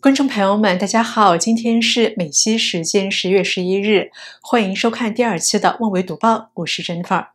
观众朋友们，大家好，今天是美西时间十月十一日，欢迎收看第二期的《万维读报》，我是珍 r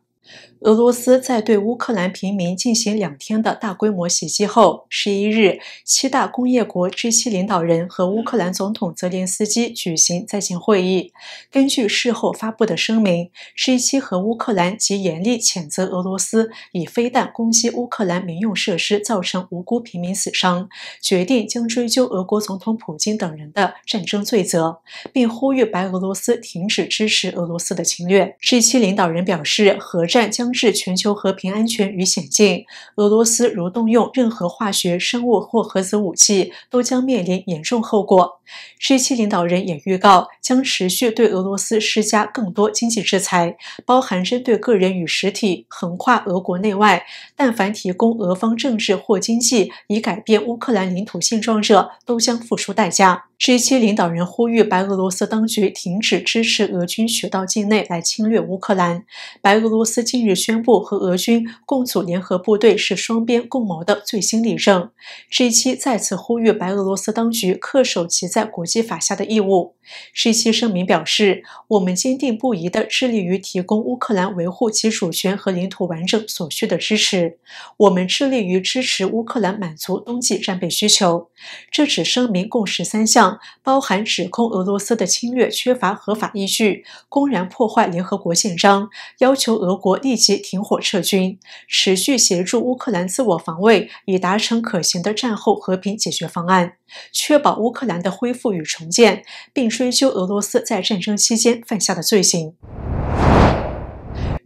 俄罗斯在对乌克兰平民进行两天的大规模袭击后，十一日，七大工业国 G7 领导人和乌克兰总统泽连斯基举行在线会议。根据事后发布的声明，G7 和乌克兰及严厉谴责俄罗斯以飞弹攻击乌克兰民用设施，造成无辜平民死伤，决定将追究俄国总统普京等人的战争罪责，并呼吁白俄罗斯停止支持俄罗斯的侵略。G7 领导人表示，核战将。是全球和平安全与险境。俄罗斯如动用任何化学、生物或核子武器，都将面临严重后果。G7 领导人也预告，将持续对俄罗斯施加更多经济制裁，包含针对个人与实体，横跨俄国内外。但凡提供俄方政治或经济以改变乌克兰领土现状者，都将付出代价。这一期领导人呼吁白俄罗斯当局停止支持俄军雪到境内来侵略乌克兰。白俄罗斯近日宣布和俄军共组联合部队是双边共谋的最新例证。这一期再次呼吁白俄罗斯当局恪守其在国际法下的义务。这一期声明表示：“我们坚定不移地致力于提供乌克兰维护其主权和领土完整所需的支持。我们致力于支持乌克兰满足冬季战备需求。”这只声明共十三项。包含指控俄罗斯的侵略缺乏合法依据，公然破坏联合国宪章，要求俄国立即停火撤军，持续协助乌克兰自我防卫，以达成可行的战后和平解决方案，确保乌克兰的恢复与重建，并追究俄罗斯在战争期间犯下的罪行。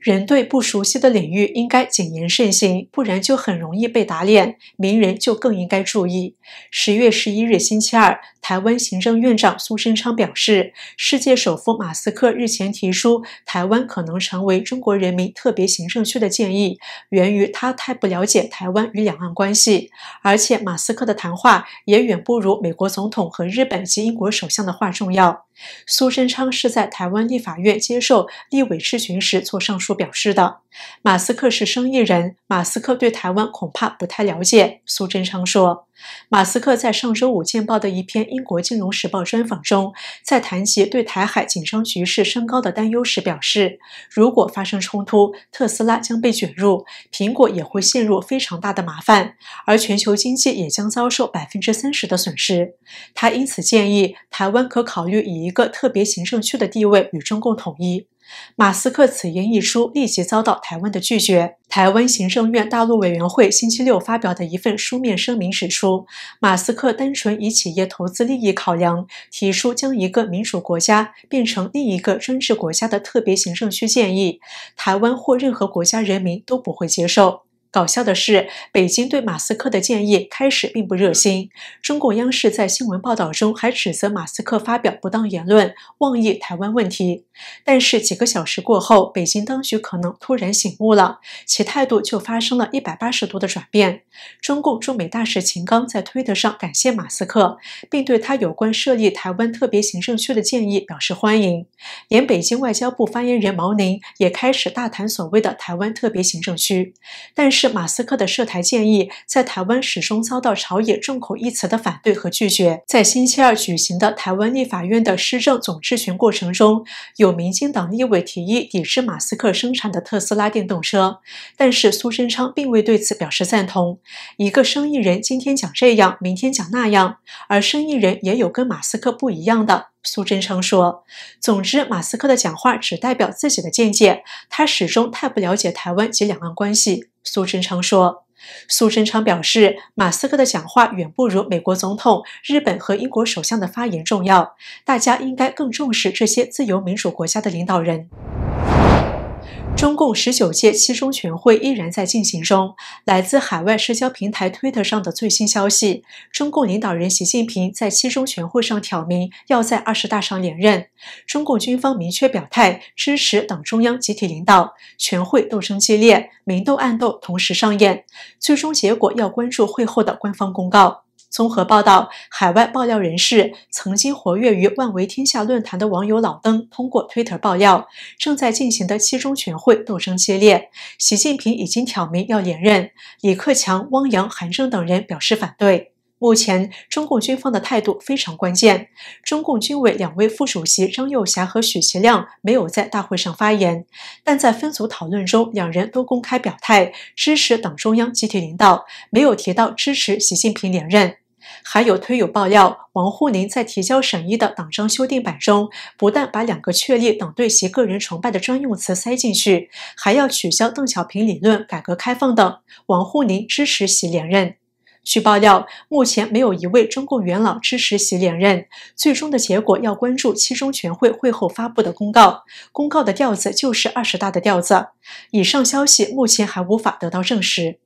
人对不熟悉的领域应该谨言慎行，不然就很容易被打脸。名人就更应该注意。十月十一日星期二，台湾行政院长苏贞昌表示，世界首富马斯克日前提出台湾可能成为中国人民特别行政区的建议，源于他太不了解台湾与两岸关系。而且，马斯克的谈话也远不如美国总统和日本及英国首相的话重要。苏贞昌是在台湾立法院接受立委质询时做上述表示的。马斯克是生意人，马斯克对台湾恐怕不太了解，苏贞昌说。马斯克在上周五见报的一篇《英国金融时报》专访中，在谈及对台海紧张局势升高的担忧时表示，如果发生冲突，特斯拉将被卷入，苹果也会陷入非常大的麻烦，而全球经济也将遭受百分之三十的损失。他因此建议台湾可考虑以一个特别行政区的地位与中共统一。马斯克此言一出，立即遭到台湾的拒绝。台湾行政院大陆委员会星期六发表的一份书面声明指出，马斯克单纯以企业投资利益考量，提出将一个民主国家变成另一个专制国家的特别行政区建议，台湾或任何国家人民都不会接受。搞笑的是，北京对马斯克的建议开始并不热心。中国央视在新闻报道中还指责马斯克发表不当言论，妄议台湾问题。但是几个小时过后，北京当局可能突然醒悟了，其态度就发生了一百八十度的转变。中共驻美大使秦刚在推特上感谢马斯克，并对他有关设立台湾特别行政区的建议表示欢迎。连北京外交部发言人毛宁也开始大谈所谓的台湾特别行政区，但是。是马斯克的涉台建议，在台湾始终遭到朝野众口一词的反对和拒绝。在星期二举行的台湾立法院的施政总质询过程中，有民进党立委提议抵制马斯克生产的特斯拉电动车，但是苏贞昌并未对此表示赞同。一个生意人今天讲这样，明天讲那样，而生意人也有跟马斯克不一样的。苏贞昌说：“总之，马斯克的讲话只代表自己的见解，他始终太不了解台湾及两岸关系。”苏贞昌说：“苏贞昌表示，马斯克的讲话远不如美国总统、日本和英国首相的发言重要，大家应该更重视这些自由民主国家的领导人。”中共十九届七中全会依然在进行中，来自海外社交平台推特上的最新消息：中共领导人习近平在七中全会上挑明要在二十大上连任。中共军方明确表态支持党中央集体领导。全会斗争激烈，明斗暗斗同时上演，最终结果要关注会后的官方公告。综合报道，海外爆料人士、曾经活跃于万维天下论坛的网友老登通过推特爆料，正在进行的七中全会斗争激烈，习近平已经挑明要连任，李克强、汪洋、韩正等人表示反对。目前，中共军方的态度非常关键。中共军委两位副主席张又侠和许其亮没有在大会上发言，但在分组讨论中，两人都公开表态支持党中央集体领导，没有提到支持习近平连任。还有推友爆料，王沪宁在提交审议的党章修订版中，不但把两个确立、党对其个人崇拜的专用词塞进去，还要取消邓小平理论、改革开放等。王沪宁支持习连任。据爆料，目前没有一位中共元老支持习连任，最终的结果要关注七中全会会后发布的公告。公告的调子就是二十大的调子。以上消息目前还无法得到证实。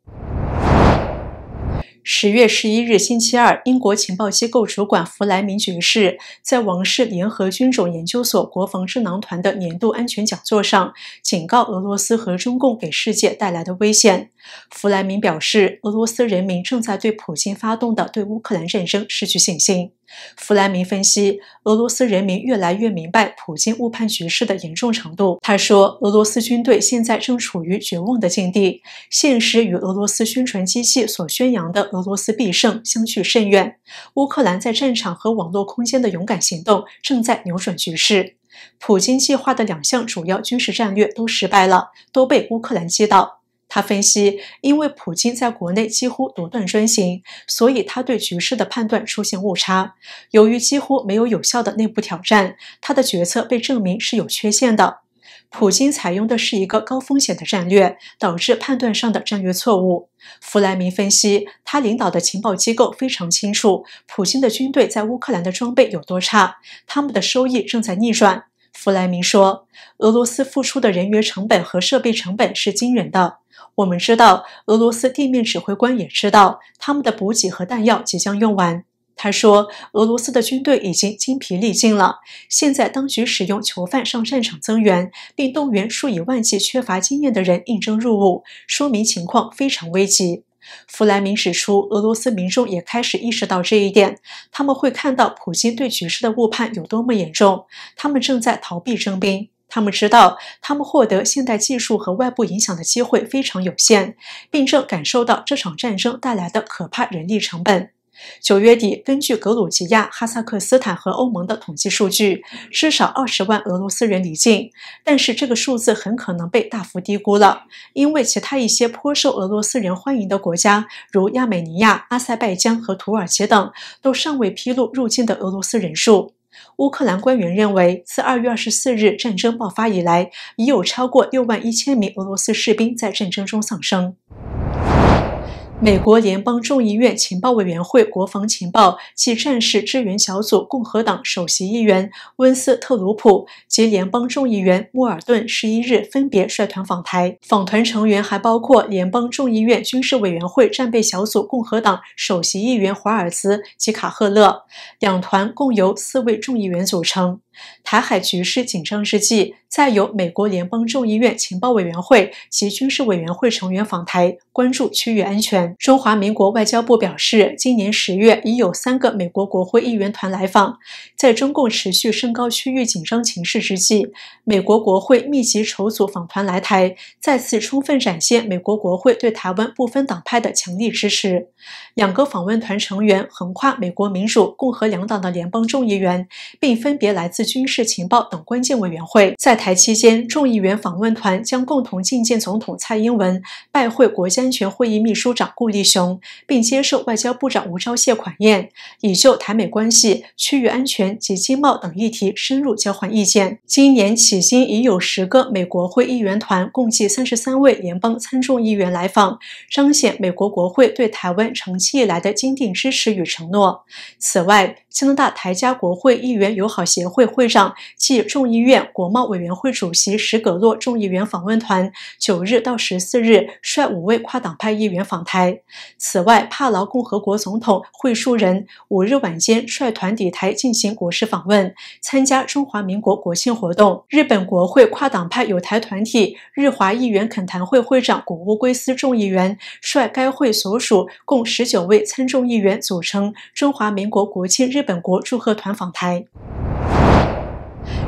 十月十一日星期二，英国情报机构主管弗莱明爵士在王室联合军种研究所国防智囊团的年度安全讲座上，警告俄罗斯和中共给世界带来的危险。弗莱明表示，俄罗斯人民正在对普京发动的对乌克兰战争失去信心。弗莱明分析，俄罗斯人民越来越明白普京误判局势的严重程度。他说，俄罗斯军队现在正处于绝望的境地，现实与俄罗斯宣传机器所宣扬的俄罗斯必胜相距甚远。乌克兰在战场和网络空间的勇敢行动正在扭转局势。普京计划的两项主要军事战略都失败了，都被乌克兰击倒。他分析，因为普京在国内几乎独断专行，所以他对局势的判断出现误差。由于几乎没有有效的内部挑战，他的决策被证明是有缺陷的。普京采用的是一个高风险的战略，导致判断上的战略错误。弗莱明分析，他领导的情报机构非常清楚，普京的军队在乌克兰的装备有多差，他们的收益正在逆转。弗莱明说：“俄罗斯付出的人员成本和设备成本是惊人的。我们知道，俄罗斯地面指挥官也知道，他们的补给和弹药即将用完。”他说：“俄罗斯的军队已经精疲力尽了。现在当局使用囚犯上战场增援，并动员数以万计缺乏经验的人应征入伍，说明情况非常危急。”弗莱明指出，俄罗斯民众也开始意识到这一点。他们会看到普京对局势的误判有多么严重。他们正在逃避征兵，他们知道他们获得现代技术和外部影响的机会非常有限，并正感受到这场战争带来的可怕人力成本。九月底，根据格鲁吉亚、哈萨克斯坦和欧盟的统计数据，至少二十万俄罗斯人离境，但是这个数字很可能被大幅低估了，因为其他一些颇受俄罗斯人欢迎的国家，如亚美尼亚、阿塞拜疆和土耳其等，都尚未披露入境的俄罗斯人数。乌克兰官员认为，自二月二十四日战争爆发以来，已有超过六万一千名俄罗斯士兵在战争中丧生。美国联邦众议院情报委员会国防情报及战事支援小组共和党首席议员温斯特鲁普及联邦众议员莫尔顿十一日分别率团访台，访团成员还包括联邦众议院军事委员会战备小组共和党首席议员华尔兹及卡赫勒，两团共由四位众议员组成。台海局势紧张之际，再有美国联邦众议院情报委员会及军事委员会成员访台，关注区域安全。中华民国外交部表示，今年十月已有三个美国国会议员团来访。在中共持续升高区域紧张情势之际，美国国会密集筹组访团来台，再次充分展现美国国会对台湾不分党派的强力支持。两个访问团成员横跨美国民主、共和两党的联邦众议员，并分别来自。军事情报等关键委员会在台期间，众议员访问团将共同觐见总统蔡英文，拜会国家安全会议秘书长顾立雄，并接受外交部长吴钊燮款宴，以就台美关系、区域安全及经贸等议题深入交换意见。今年迄今已有十个美国会议员团，共计三十三位联邦参众议员来访，彰显美国国会对台湾长期以来的坚定支持与承诺。此外，加拿大台加国会议员友好协会。会上，暨众议院国贸委员会主席石葛洛众议员访问团九日到十四日率五位跨党派议员访台。此外，帕劳共和国总统惠书仁五日晚间率团抵台进行国事访问，参加中华民国国庆活动。日本国会跨党派友台团体日华议员恳谈会会长谷屋圭司众议员率该会所属共十九位参众议员组成中华民国国庆日本国祝贺团访台。